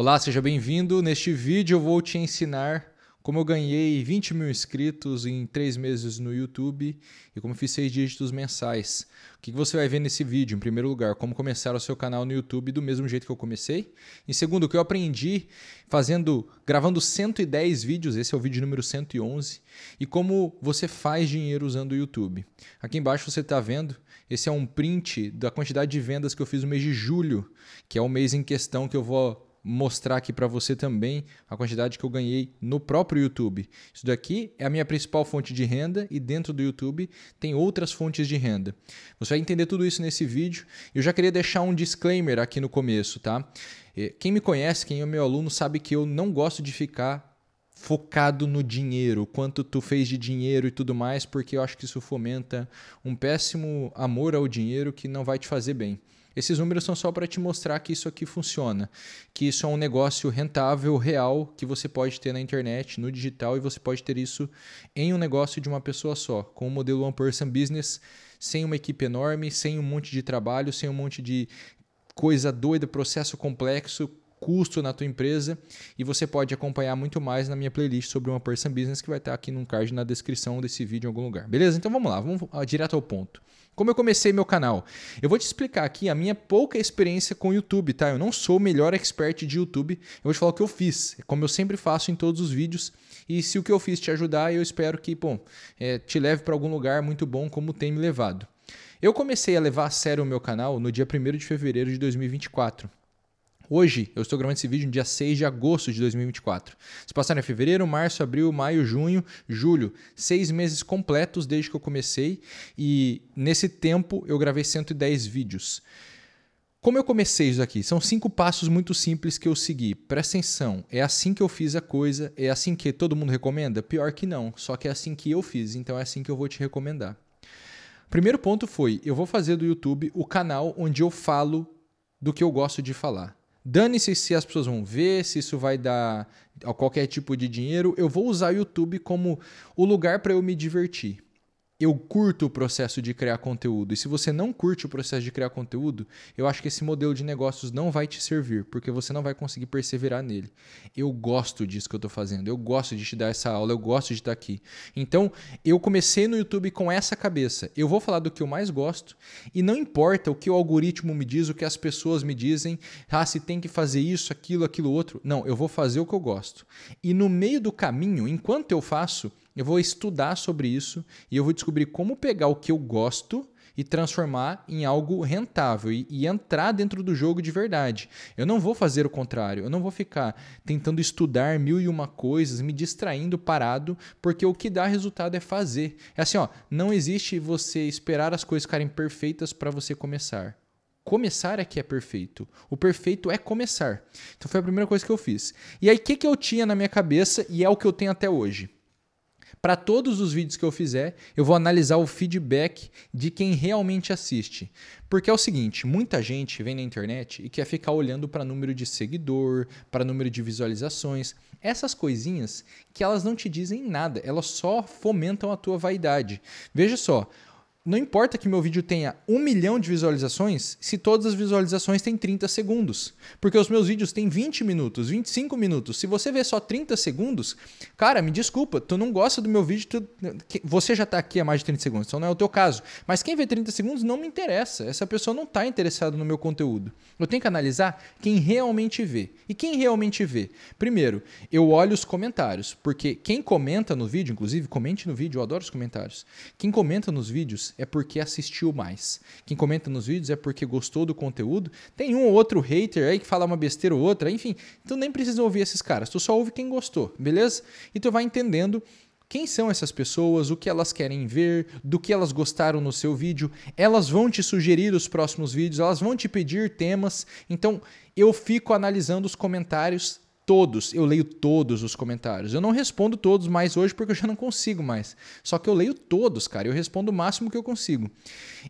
Olá, seja bem-vindo. Neste vídeo eu vou te ensinar como eu ganhei 20 mil inscritos em 3 meses no YouTube e como fiz 6 dígitos mensais. O que você vai ver nesse vídeo? Em primeiro lugar, como começar o seu canal no YouTube do mesmo jeito que eu comecei. Em segundo, o que eu aprendi fazendo, gravando 110 vídeos, esse é o vídeo número 111, e como você faz dinheiro usando o YouTube. Aqui embaixo você está vendo, esse é um print da quantidade de vendas que eu fiz no mês de julho, que é o mês em questão que eu vou mostrar aqui para você também a quantidade que eu ganhei no próprio YouTube. Isso daqui é a minha principal fonte de renda e dentro do YouTube tem outras fontes de renda. Você vai entender tudo isso nesse vídeo. Eu já queria deixar um disclaimer aqui no começo, tá? Eh, quem me conhece, quem é meu aluno, sabe que eu não gosto de ficar focado no dinheiro, quanto tu fez de dinheiro e tudo mais, porque eu acho que isso fomenta um péssimo amor ao dinheiro que não vai te fazer bem. Esses números são só para te mostrar que isso aqui funciona, que isso é um negócio rentável, real, que você pode ter na internet, no digital, e você pode ter isso em um negócio de uma pessoa só, com o um modelo One Person Business, sem uma equipe enorme, sem um monte de trabalho, sem um monte de coisa doida, processo complexo, custo na tua empresa e você pode acompanhar muito mais na minha playlist sobre One person business que vai estar aqui num card na descrição desse vídeo em algum lugar. Beleza? Então vamos lá, vamos ah, direto ao ponto. Como eu comecei meu canal? Eu vou te explicar aqui a minha pouca experiência com YouTube, tá? Eu não sou o melhor expert de YouTube. Eu vou te falar o que eu fiz, é como eu sempre faço em todos os vídeos. E se o que eu fiz te ajudar, eu espero que, bom, é, te leve para algum lugar muito bom, como tem me levado. Eu comecei a levar a sério o meu canal no dia 1 de fevereiro de 2024. Hoje, eu estou gravando esse vídeo no dia 6 de agosto de 2024. Se passarem fevereiro, março, abril, maio, junho, julho, seis meses completos desde que eu comecei e nesse tempo eu gravei 110 vídeos. Como eu comecei isso aqui? São cinco passos muito simples que eu segui. Presta atenção, é assim que eu fiz a coisa, é assim que todo mundo recomenda? Pior que não, só que é assim que eu fiz, então é assim que eu vou te recomendar. Primeiro ponto foi: eu vou fazer do YouTube o canal onde eu falo do que eu gosto de falar. Dane-se se as pessoas vão ver, se isso vai dar qualquer tipo de dinheiro. Eu vou usar o YouTube como o lugar para eu me divertir eu curto o processo de criar conteúdo. E se você não curte o processo de criar conteúdo, eu acho que esse modelo de negócios não vai te servir, porque você não vai conseguir perseverar nele. Eu gosto disso que eu estou fazendo, eu gosto de te dar essa aula, eu gosto de estar tá aqui. Então, eu comecei no YouTube com essa cabeça. Eu vou falar do que eu mais gosto e não importa o que o algoritmo me diz, o que as pessoas me dizem, ah, se tem que fazer isso, aquilo, aquilo outro. Não, eu vou fazer o que eu gosto. E no meio do caminho, enquanto eu faço, eu vou estudar sobre isso e eu vou descobrir como pegar o que eu gosto e transformar em algo rentável e, e, entrar dentro do jogo de verdade. Eu não vou fazer o contrário, eu não vou ficar tentando estudar mil e uma coisas, me distraindo parado, porque o que dá resultado é fazer. É assim, ó, não existe você esperar as coisas ficarem perfeitas para você começar. Começar é que é perfeito. O perfeito é começar. Então foi a primeira coisa que eu fiz. E aí, o que, que eu tinha na minha cabeça e é o que eu tenho até hoje? Para todos os vídeos que eu fizer, eu vou analisar o feedback de quem realmente assiste. Porque é o seguinte, muita gente vem na internet e quer ficar olhando para número de seguidor, para número de visualizações, essas coisinhas que elas não te dizem nada, elas só fomentam a tua vaidade. Veja só, não importa que meu vídeo tenha um milhão de visualizações, se todas as visualizações têm 30 segundos. Porque os meus vídeos têm 20 minutos, 25 minutos. Se você vê só 30 segundos, cara, me desculpa, tu não gosta do meu vídeo, tu... você já está aqui há mais de 30 segundos, então não é o teu caso. Mas quem vê 30 segundos não me interessa. Essa pessoa não está interessada no meu conteúdo. Eu tenho que analisar quem realmente vê. E quem realmente vê? Primeiro, eu olho os comentários, porque quem comenta no vídeo, inclusive, comente no vídeo, eu adoro os comentários. Quem comenta nos vídeos é porque assistiu mais. Quem comenta nos vídeos é porque gostou do conteúdo. Tem um ou outro hater aí que fala uma besteira ou outra, enfim. Então nem precisa ouvir esses caras. Tu só ouve quem gostou, beleza? E tu vai entendendo quem são essas pessoas, o que elas querem ver, do que elas gostaram no seu vídeo. Elas vão te sugerir os próximos vídeos, elas vão te pedir temas. Então, eu fico analisando os comentários todos, eu leio todos os comentários. Eu não respondo todos mais hoje porque eu já não consigo mais. Só que eu leio todos, cara, eu respondo o máximo que eu consigo.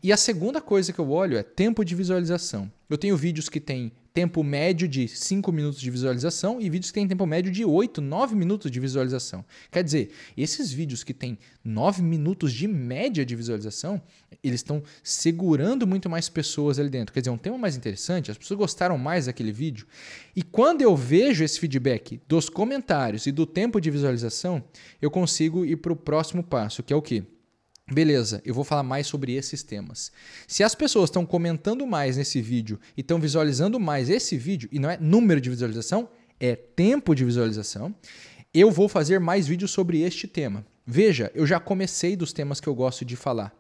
E a segunda coisa que eu olho é tempo de visualização. Eu tenho vídeos que têm tempo médio de 5 minutos de visualização e vídeos que têm tempo médio de 8, 9 minutos de visualização. Quer dizer, esses vídeos que têm 9 minutos de média de visualização, eles estão segurando muito mais pessoas ali dentro. Quer dizer, é um tema mais interessante, as pessoas gostaram mais daquele vídeo. E quando eu vejo esse feedback dos comentários e do tempo de visualização, eu consigo ir para o próximo passo, que é o quê? Beleza, eu vou falar mais sobre esses temas. Se as pessoas estão comentando mais nesse vídeo e estão visualizando mais esse vídeo, e não é número de visualização, é tempo de visualização, eu vou fazer mais vídeos sobre este tema. Veja, eu já comecei dos temas que eu gosto de falar.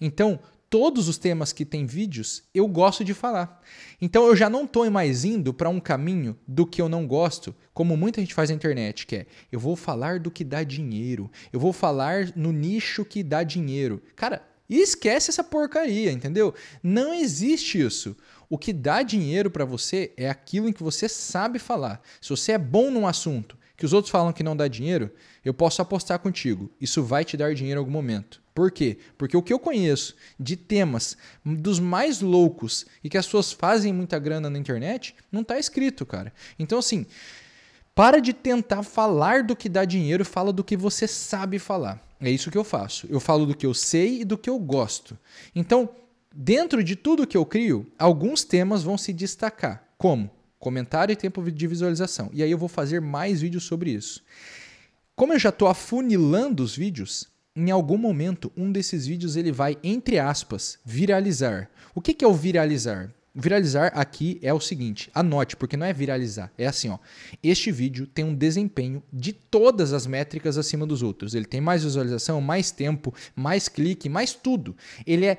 Então, todos os temas que tem vídeos, eu gosto de falar. Então eu já não estou mais indo para um caminho do que eu não gosto, como muita gente faz na internet, que é eu vou falar do que dá dinheiro, eu vou falar no nicho que dá dinheiro. Cara, esquece essa porcaria, entendeu? Não existe isso. O que dá dinheiro para você é aquilo em que você sabe falar. Se você é bom num assunto, que os outros falam que não dá dinheiro, eu posso apostar contigo. Isso vai te dar dinheiro em algum momento. Por quê? Porque o que eu conheço de temas dos mais loucos e que as pessoas fazem muita grana na internet, não está escrito, cara. Então, assim, para de tentar falar do que dá dinheiro, fala do que você sabe falar. É isso que eu faço. Eu falo do que eu sei e do que eu gosto. Então, dentro de tudo que eu crio, alguns temas vão se destacar. Como? comentário e tempo de visualização. E aí eu vou fazer mais vídeos sobre isso. Como eu já estou afunilando os vídeos, em algum momento um desses vídeos ele vai, entre aspas, viralizar. O que, que é o viralizar? Viralizar aqui é o seguinte, anote, porque não é viralizar, é assim, ó. Este vídeo tem um desempenho de todas as métricas acima dos outros. Ele tem mais visualização, mais tempo, mais clique, mais tudo. Ele é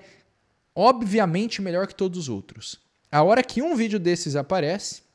obviamente melhor que todos os outros. A hora que um vídeo desses aparece,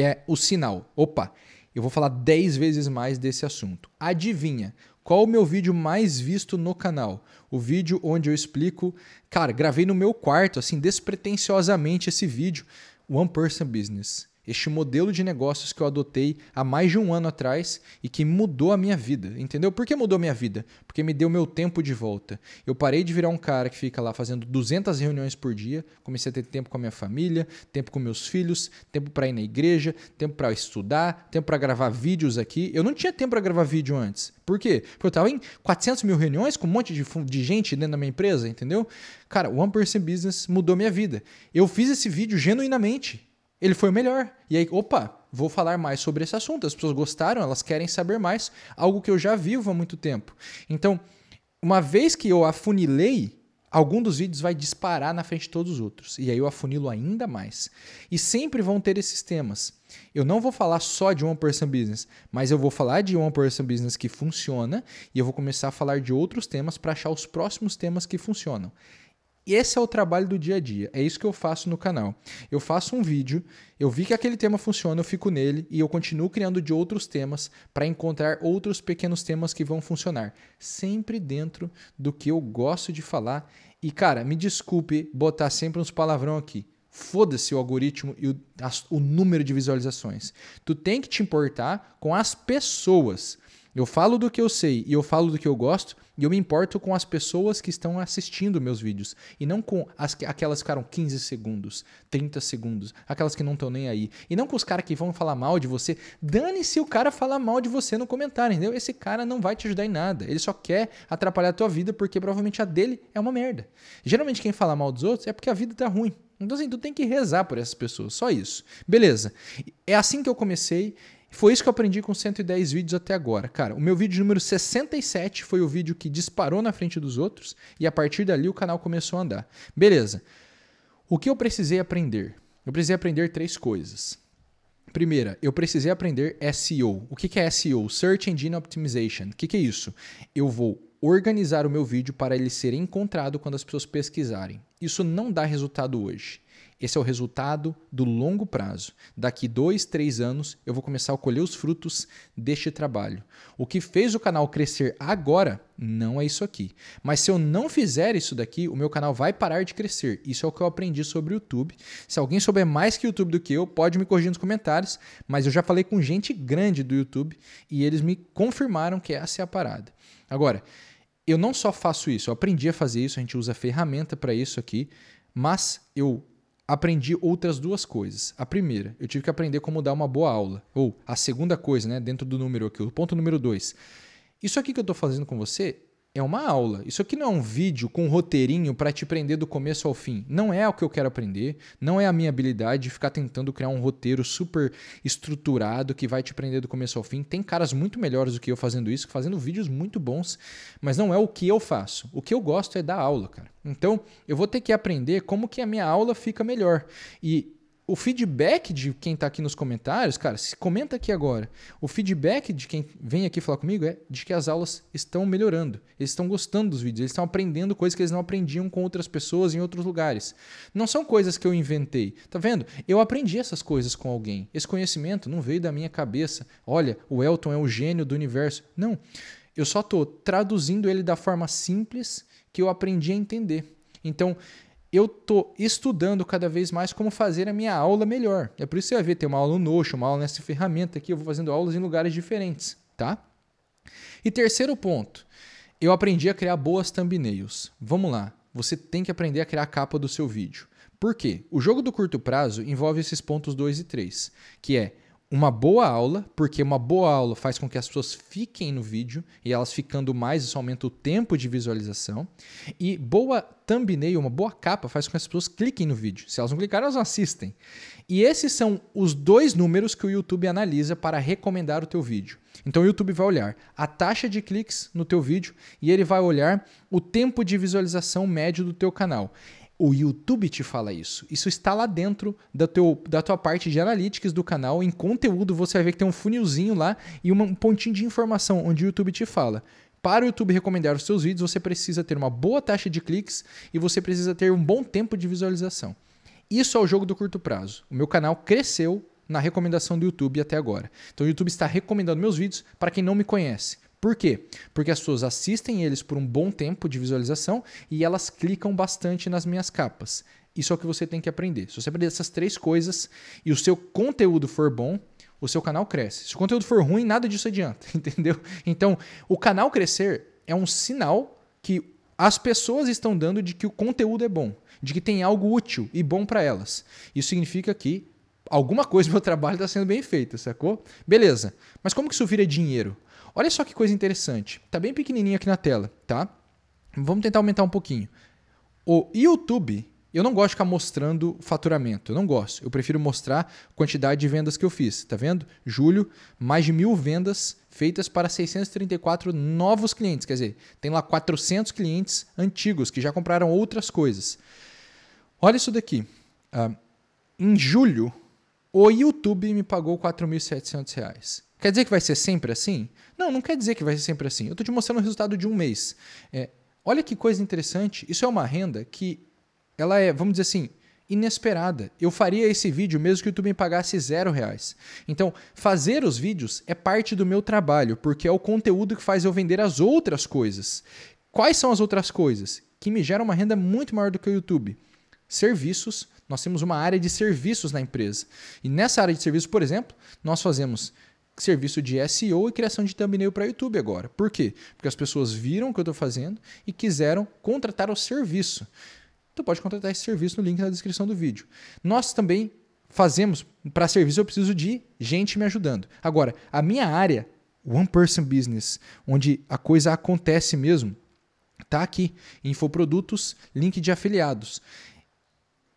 é o sinal. Opa, eu vou falar 10 vezes mais desse assunto. Adivinha? Qual o meu vídeo mais visto no canal? O vídeo onde eu explico, cara, gravei no meu quarto, assim, despretensiosamente esse vídeo, One Person Business este modelo de negócios que eu adotei há mais de um ano atrás e que mudou a minha vida, entendeu? Por que mudou a minha vida? Porque me deu meu tempo de volta. Eu parei de virar um cara que fica lá fazendo 200 reuniões por dia, comecei a ter tempo com a minha família, tempo com meus filhos, tempo para ir na igreja, tempo para estudar, tempo para gravar vídeos aqui. Eu não tinha tempo para gravar vídeo antes. Por quê? Porque eu estava em 400 mil reuniões com um monte de, de gente dentro da minha empresa, entendeu? Cara, o One Person Business mudou minha vida. Eu fiz esse vídeo genuinamente ele foi o melhor. E aí, opa, vou falar mais sobre esse assunto. As pessoas gostaram, elas querem saber mais, algo que eu já vivo há muito tempo. Então, uma vez que eu afunilei, algum dos vídeos vai disparar na frente de todos os outros. E aí eu afunilo ainda mais. E sempre vão ter esses temas. Eu não vou falar só de One Person Business, mas eu vou falar de One Person Business que funciona e eu vou começar a falar de outros temas para achar os próximos temas que funcionam. E esse é o trabalho do dia a dia. É isso que eu faço no canal. Eu faço um vídeo, eu vi que aquele tema funciona, eu fico nele e eu continuo criando de outros temas para encontrar outros pequenos temas que vão funcionar, sempre dentro do que eu gosto de falar. E cara, me desculpe botar sempre uns palavrão aqui. Foda-se o algoritmo e o, as, o número de visualizações. Tu tem que te importar com as pessoas eu falo do que eu sei e eu falo do que eu gosto e eu me importo com as pessoas que estão assistindo meus vídeos e não com as que, aquelas que ficaram 15 segundos, 30 segundos, aquelas que não estão nem aí. E não com os caras que vão falar mal de você. Dane-se o cara falar mal de você no comentário, entendeu? Esse cara não vai te ajudar em nada. Ele só quer atrapalhar a tua vida porque provavelmente a dele é uma merda. Geralmente quem fala mal dos outros é porque a vida tá ruim. Então assim, tu tem que rezar por essas pessoas, só isso. Beleza. É assim que eu comecei foi isso que eu aprendi com 110 vídeos até agora. Cara, o meu vídeo número 67 foi o vídeo que disparou na frente dos outros e a partir dali o canal começou a andar. Beleza. O que eu precisei aprender? Eu precisei aprender três coisas. Primeira, eu precisei aprender SEO. O que é SEO? Search Engine Optimization. O que é isso? Eu vou organizar o meu vídeo para ele ser encontrado quando as pessoas pesquisarem. Isso não dá resultado hoje. Esse é o resultado do longo prazo. Daqui dois, três anos, eu vou começar a colher os frutos deste trabalho. O que fez o canal crescer agora não é isso aqui. Mas se eu não fizer isso daqui, o meu canal vai parar de crescer. Isso é o que eu aprendi sobre o YouTube. Se alguém souber mais que o YouTube do que eu, pode me corrigir nos comentários. Mas eu já falei com gente grande do YouTube e eles me confirmaram que essa é a parada. Agora, eu não só faço isso, eu aprendi a fazer isso, a gente usa ferramenta para isso aqui, mas eu aprendi outras duas coisas. A primeira, eu tive que aprender como dar uma boa aula. Ou a segunda coisa, né, dentro do número aqui, o ponto número dois. Isso aqui que eu estou fazendo com você é uma aula. Isso aqui não é um vídeo com um roteirinho para te prender do começo ao fim. Não é o que eu quero aprender, não é a minha habilidade de ficar tentando criar um roteiro super estruturado que vai te prender do começo ao fim. Tem caras muito melhores do que eu fazendo isso, fazendo vídeos muito bons, mas não é o que eu faço. O que eu gosto é da aula, cara. Então, eu vou ter que aprender como que a minha aula fica melhor. E o feedback de quem está aqui nos comentários, cara, se comenta aqui agora. O feedback de quem vem aqui falar comigo é de que as aulas estão melhorando. Eles estão gostando dos vídeos, eles estão aprendendo coisas que eles não aprendiam com outras pessoas em outros lugares. Não são coisas que eu inventei. Tá vendo? Eu aprendi essas coisas com alguém. Esse conhecimento não veio da minha cabeça. Olha, o Elton é o gênio do universo. Não. Eu só estou traduzindo ele da forma simples que eu aprendi a entender. Então, eu tô estudando cada vez mais como fazer a minha aula melhor. É por isso que você vai ver, tem uma aula no Notion, uma aula nessa ferramenta aqui, eu vou fazendo aulas em lugares diferentes, tá? E terceiro ponto, eu aprendi a criar boas thumbnails. Vamos lá, você tem que aprender a criar a capa do seu vídeo. Por quê? O jogo do curto prazo envolve esses pontos 2 e 3, que é uma boa aula, porque uma boa aula faz com que as pessoas fiquem no vídeo e elas ficando mais, isso aumenta o tempo de visualização. E boa thumbnail, uma boa capa, faz com que as pessoas cliquem no vídeo. Se elas não clicarem, elas não assistem. E esses são os dois números que o YouTube analisa para recomendar o teu vídeo. Então o YouTube vai olhar a taxa de cliques no teu vídeo e ele vai olhar o tempo de visualização médio do teu canal. O YouTube te fala isso. Isso está lá dentro da, teu, da tua parte de analytics do canal. Em conteúdo, você vai ver que tem um funilzinho lá e um pontinho de informação onde o YouTube te fala. Para o YouTube recomendar os seus vídeos, você precisa ter uma boa taxa de cliques e você precisa ter um bom tempo de visualização. Isso é o jogo do curto prazo. O meu canal cresceu na recomendação do YouTube até agora. Então o YouTube está recomendando meus vídeos para quem não me conhece. Por quê? Porque as pessoas assistem eles por um bom tempo de visualização e elas clicam bastante nas minhas capas. Isso é o que você tem que aprender. Se você aprender essas três coisas e o seu conteúdo for bom, o seu canal cresce. Se o conteúdo for ruim, nada disso adianta, entendeu? Então, o canal crescer é um sinal que as pessoas estão dando de que o conteúdo é bom, de que tem algo útil e bom para elas. Isso significa que alguma coisa do meu trabalho está sendo bem feita, sacou? Beleza. Mas como que isso vira dinheiro? Olha só que coisa interessante. Tá bem pequenininho aqui na tela, tá? Vamos tentar aumentar um pouquinho. O YouTube, eu não gosto de ficar mostrando faturamento, eu não gosto. Eu prefiro mostrar quantidade de vendas que eu fiz, tá vendo? Julho, mais de mil vendas feitas para 634 novos clientes, quer dizer, tem lá 400 clientes antigos que já compraram outras coisas. Olha isso daqui. Uh, em julho, o YouTube me pagou R$ 4.700. Quer dizer que vai ser sempre assim? Não, não quer dizer que vai ser sempre assim. Eu estou te mostrando o resultado de um mês. É, olha que coisa interessante. Isso é uma renda que ela é, vamos dizer assim, inesperada. Eu faria esse vídeo mesmo que o YouTube me pagasse zero reais. Então, fazer os vídeos é parte do meu trabalho, porque é o conteúdo que faz eu vender as outras coisas. Quais são as outras coisas? Que me geram uma renda muito maior do que o YouTube. Serviços, nós temos uma área de serviços na empresa. E nessa área de serviços, por exemplo, nós fazemos serviço de SEO e criação de thumbnail para YouTube agora. Por quê? Porque as pessoas viram o que eu estou fazendo e quiseram contratar o serviço. Então pode contratar esse serviço no link na descrição do vídeo. Nós também fazemos, para serviço eu preciso de gente me ajudando. Agora, a minha área, One Person Business, onde a coisa acontece mesmo, tá aqui, infoprodutos, link de afiliados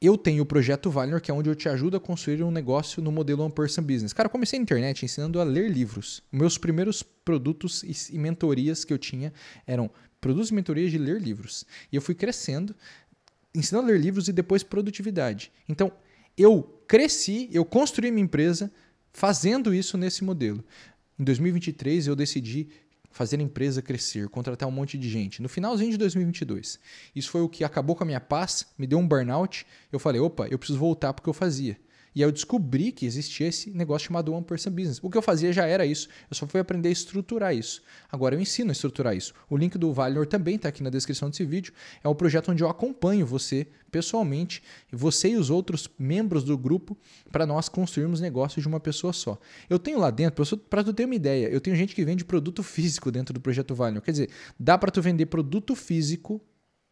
eu tenho o projeto Valor, que é onde eu te ajudo a construir um negócio no modelo One Person Business. Cara, eu comecei na internet ensinando a ler livros. Meus primeiros produtos e mentorias que eu tinha eram produtos e mentorias de ler livros. E eu fui crescendo, ensinando a ler livros e depois produtividade. Então, eu cresci, eu construí minha empresa fazendo isso nesse modelo. Em 2023, eu decidi fazer a empresa crescer, contratar um monte de gente. No finalzinho de 2022, isso foi o que acabou com a minha paz, me deu um burnout. Eu falei, opa, eu preciso voltar para o que eu fazia. E aí eu descobri que existia esse negócio chamado One Person Business. O que eu fazia já era isso, eu só fui aprender a estruturar isso. Agora eu ensino a estruturar isso. O link do Valor também está aqui na descrição desse vídeo. É um projeto onde eu acompanho você pessoalmente, você e os outros membros do grupo, para nós construirmos negócios de uma pessoa só. Eu tenho lá dentro, para tu ter uma ideia, eu tenho gente que vende produto físico dentro do projeto Valor. Quer dizer, dá para tu vender produto físico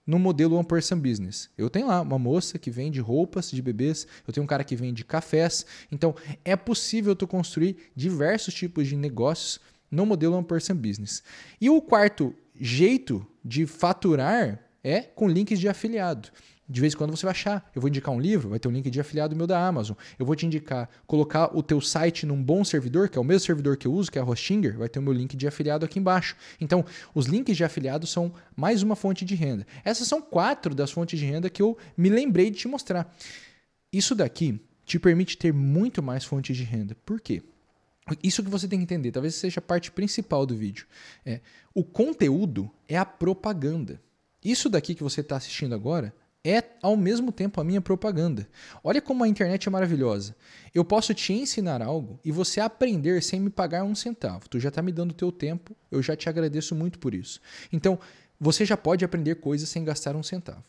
no modelo One Person Business. Eu tenho lá uma moça que vende roupas de bebês, eu tenho um cara que vende cafés. Então, é possível tu construir diversos tipos de negócios no modelo One Person Business. E o quarto jeito de faturar é com links de afiliado. De vez em quando você vai achar. Eu vou indicar um livro, vai ter um link de afiliado meu da Amazon. Eu vou te indicar colocar o teu site num bom servidor, que é o mesmo servidor que eu uso, que é a Hostinger, vai ter o meu link de afiliado aqui embaixo. Então, os links de afiliado são mais uma fonte de renda. Essas são quatro das fontes de renda que eu me lembrei de te mostrar. Isso daqui te permite ter muito mais fontes de renda. Por quê? Isso que você tem que entender, talvez seja a parte principal do vídeo. É, o conteúdo é a propaganda. Isso daqui que você está assistindo agora é ao mesmo tempo a minha propaganda. Olha como a internet é maravilhosa. Eu posso te ensinar algo e você aprender sem me pagar um centavo. Tu já está me dando o teu tempo, eu já te agradeço muito por isso. Então, você já pode aprender coisas sem gastar um centavo.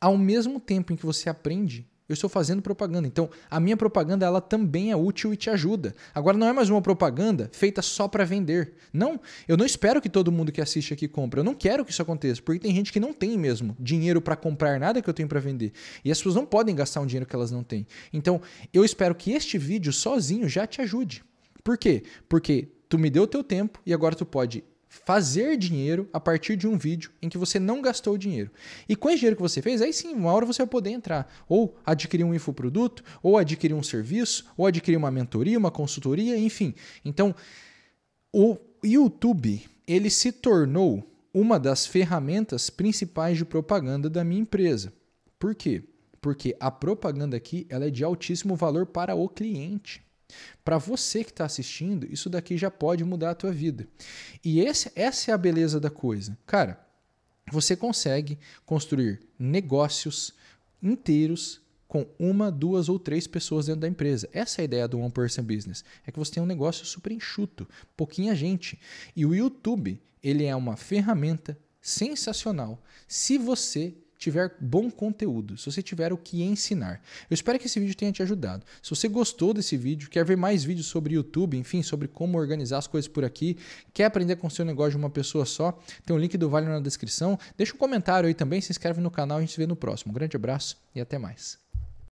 Ao mesmo tempo em que você aprende, eu estou fazendo propaganda. Então, a minha propaganda ela também é útil e te ajuda. Agora não é mais uma propaganda feita só para vender. Não, eu não espero que todo mundo que assiste aqui compre. Eu não quero que isso aconteça, porque tem gente que não tem mesmo dinheiro para comprar nada que eu tenho para vender. E as pessoas não podem gastar um dinheiro que elas não têm. Então, eu espero que este vídeo sozinho já te ajude. Por quê? Porque tu me deu o teu tempo e agora tu pode fazer dinheiro a partir de um vídeo em que você não gastou dinheiro. E com esse dinheiro que você fez, aí sim, uma hora você vai poder entrar ou adquirir um infoproduto, ou adquirir um serviço, ou adquirir uma mentoria, uma consultoria, enfim. Então, o YouTube, ele se tornou uma das ferramentas principais de propaganda da minha empresa. Por quê? Porque a propaganda aqui ela é de altíssimo valor para o cliente. Para você que está assistindo, isso daqui já pode mudar a tua vida. E esse, essa é a beleza da coisa. Cara, você consegue construir negócios inteiros com uma, duas ou três pessoas dentro da empresa. Essa é a ideia do One Person Business. É que você tem um negócio super enxuto, pouquinha gente. E o YouTube, ele é uma ferramenta sensacional se você tiver bom conteúdo, se você tiver o que ensinar. Eu espero que esse vídeo tenha te ajudado. Se você gostou desse vídeo, quer ver mais vídeos sobre YouTube, enfim, sobre como organizar as coisas por aqui, quer aprender com o seu negócio de uma pessoa só, tem um link do Vale na descrição. Deixa um comentário aí também, se inscreve no canal, a gente se vê no próximo. Um grande abraço e até mais.